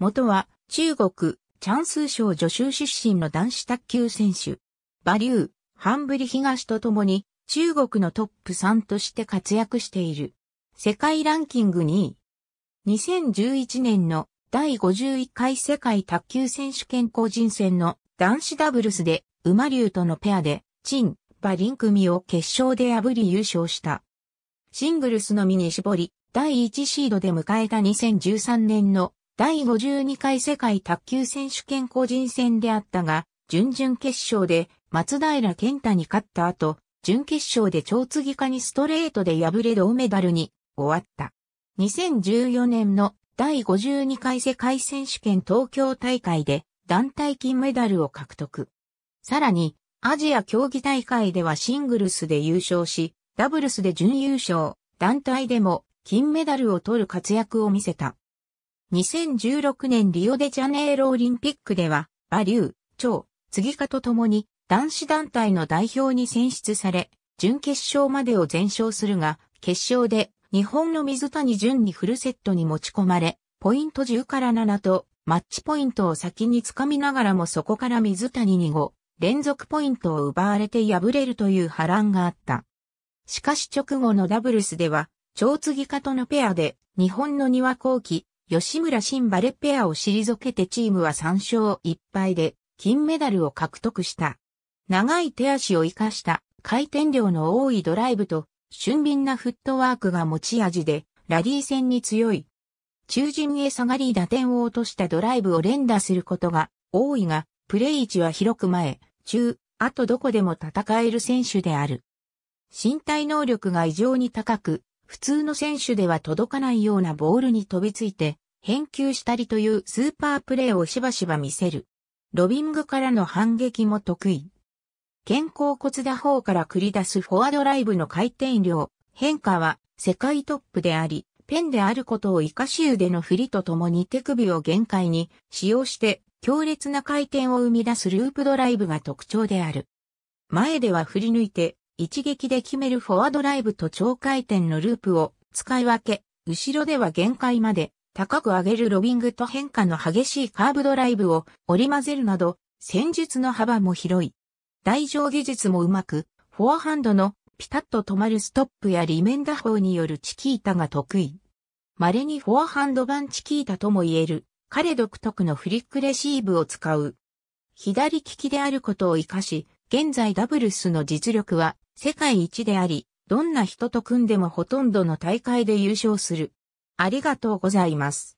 元は中国、チャンス省助子出身の男子卓球選手。バリュー、ハンブリ東と共に中国のトップ3として活躍している。世界ランキング2位。2011年の第51回世界卓球選手権個人戦の男子ダブルスで馬竜とのペアで、チン、バリン組を決勝で破り優勝した。シングルスのみに絞り、第1シードで迎えた2013年の第52回世界卓球選手権個人戦であったが、準々決勝で松平健太に勝った後、準決勝で超継ぎ化にストレートで敗れ銅メダルに終わった。2014年の第52回世界選手権東京大会で団体金メダルを獲得。さらに、アジア競技大会ではシングルスで優勝し、ダブルスで準優勝、団体でも金メダルを取る活躍を見せた。2016年リオデジャネイロオリンピックでは、馬竜、蝶、次ぎと共に男子団体の代表に選出され、準決勝までを全勝するが、決勝で日本の水谷隼にフルセットに持ち込まれ、ポイント10から7と、マッチポイントを先につかみながらもそこから水谷に5、連続ポイントを奪われて敗れるという波乱があった。しかし直後のダブルスでは、超次ぎとのペアで、日本の庭後期、吉村新バレペアを退けてチームは3勝1敗で金メダルを獲得した。長い手足を活かした回転量の多いドライブと俊敏なフットワークが持ち味でラリー戦に強い。中陣へ下がり打点を落としたドライブを連打することが多いが、プレイ位置は広く前、中、あとどこでも戦える選手である。身体能力が異常に高く、普通の選手では届かないようなボールに飛びついて、返球したりというスーパープレーをしばしば見せる。ロビングからの反撃も得意。肩甲骨打法から繰り出すフォアドライブの回転量、変化は世界トップであり、ペンであることを生かし腕の振りとともに手首を限界に使用して強烈な回転を生み出すループドライブが特徴である。前では振り抜いて一撃で決めるフォアドライブと超回転のループを使い分け、後ろでは限界まで高く上げるロビングと変化の激しいカーブドライブを織り交ぜるなど、戦術の幅も広い。台上技術もうまく、フォアハンドのピタッと止まるストップやリメンダ法によるチキータが得意。稀にフォアハンド版チキータとも言える、彼独特のフリックレシーブを使う。左利きであることを活かし、現在ダブルスの実力は世界一であり、どんな人と組んでもほとんどの大会で優勝する。ありがとうございます。